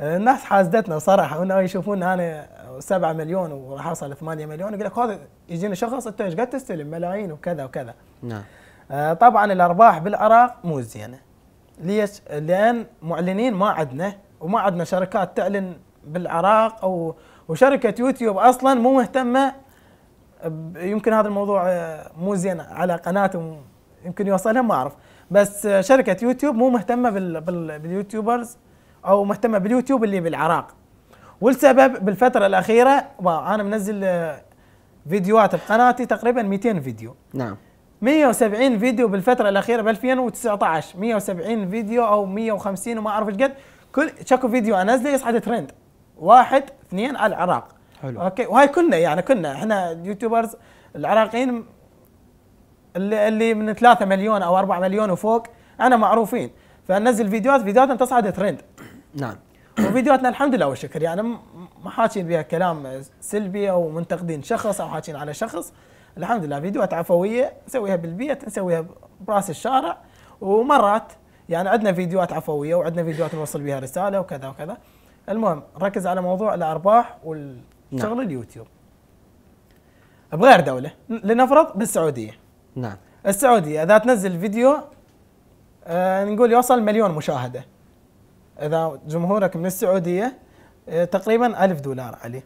الناس حاسدتنا صراحه هنا يشوفون انا 7 مليون وراح اوصل 8 مليون يقول لك هذا يجينا شخص انت ايش قاعد تستلم ملايين وكذا وكذا نعم آه، طبعا الارباح بالعراق مو زينه ليش؟ لان معلنين ما عندنا وما عندنا شركات تعلن بالعراق او وشركه يوتيوب اصلا مو مهتمه يمكن هذا الموضوع آه، مو زين على قناتهم يمكن يوصلها ما اعرف بس شركه يوتيوب مو مهتمه باليوتيوبرز او مهتمه باليوتيوب اللي بالعراق والسبب بالفتره الاخيره واو انا منزل آه، فيديوهات بقناتي تقريبا 200 فيديو نعم 170 فيديو بالفتره الاخيره ب 2019 170 فيديو او 150 وما اعرف ايش قد كل شكو فيديو انزله يصعد ترند واحد اثنين على العراق حلو اوكي وهاي كلنا يعني كلنا احنا اليوتيوبرز العراقيين اللي, اللي من 3 مليون او 4 مليون وفوق انا معروفين فننزل فيديوهات فيديوهات تصعد ترند نعم. نعم وفيديوهاتنا الحمد لله والشكر يعني ما حاكين بها كلام سلبي او منتقدين شخص او حاكين على شخص الحمد لله فيديوهات عفويه نسويها بالبيت نسويها براس الشارع ومرات يعني عندنا فيديوهات عفويه وعندنا فيديوهات نوصل بها رساله وكذا وكذا المهم نركز على موضوع الارباح والشغل نعم. اليوتيوب بغير دوله لنفرض بالسعوديه نعم السعوديه اذا تنزل فيديو آه نقول يوصل مليون مشاهده اذا جمهورك من السعوديه آه، تقريبا ألف دولار علي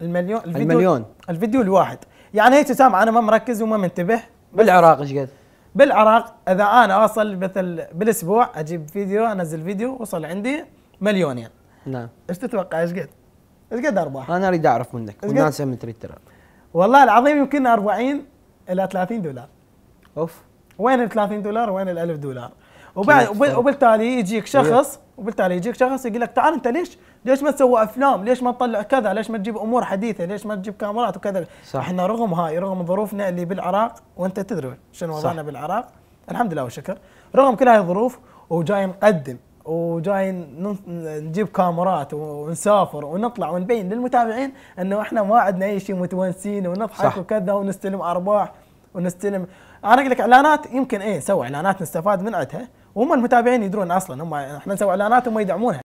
المليون الفيديو المليون الفيديو الواحد يعني هي تسامع انا ما مركز وما منتبه بالعراق ايش قد؟ بالعراق اذا انا اوصل مثل بالاسبوع اجيب فيديو انزل فيديو وصل عندي مليونين يعني. نعم ايش تتوقع ايش قد؟ ايش قد ارباح؟ انا اريد اعرف منك والناس من تريد ترى والله العظيم يمكن 40 الى 30 دولار اوف وين ال 30 دولار وين ال 1000 دولار؟ وبعد وبالتالي يجيك شخص وبالتالي يجيك شخص يقول لك تعال انت ليش ليش ما تسوي افلام؟ ليش ما تطلع كذا؟ ليش ما تجيب امور حديثه؟ ليش ما تجيب كاميرات وكذا؟ صح. احنا رغم هاي رغم ظروفنا اللي بالعراق وانت تدري شنو وضعنا بالعراق الحمد لله والشكر رغم كل هاي الظروف وجاي نقدم وجاي نجيب كاميرات ونسافر ونطلع ونبين للمتابعين انه احنا ما عندنا اي شيء متونسين ونضحك وكذا ونستلم ارباح ونستلم انا اقول لك اعلانات يمكن ايه نسوي اعلانات نستفاد من عندها وهم المتابعين يدرون اصلا هم احنا نسوي اعلانات وما يدعمونها